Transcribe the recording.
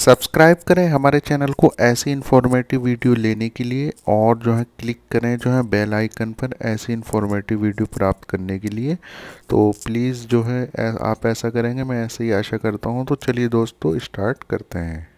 subscribe करें हमारे channel को ऐसी इन्फॉर्मेटिव वीडियो लेने के लिए और जो है क्लिक करें जो है बेल आइकन पर ऐसी इन्फॉर्मेटिव वीडियो प्राप्त करने के लिए तो प्लीज़ जो है आप ऐसा करेंगे मैं ऐसे ही आशा करता हूँ तो चलिए दोस्तों स्टार्ट करते हैं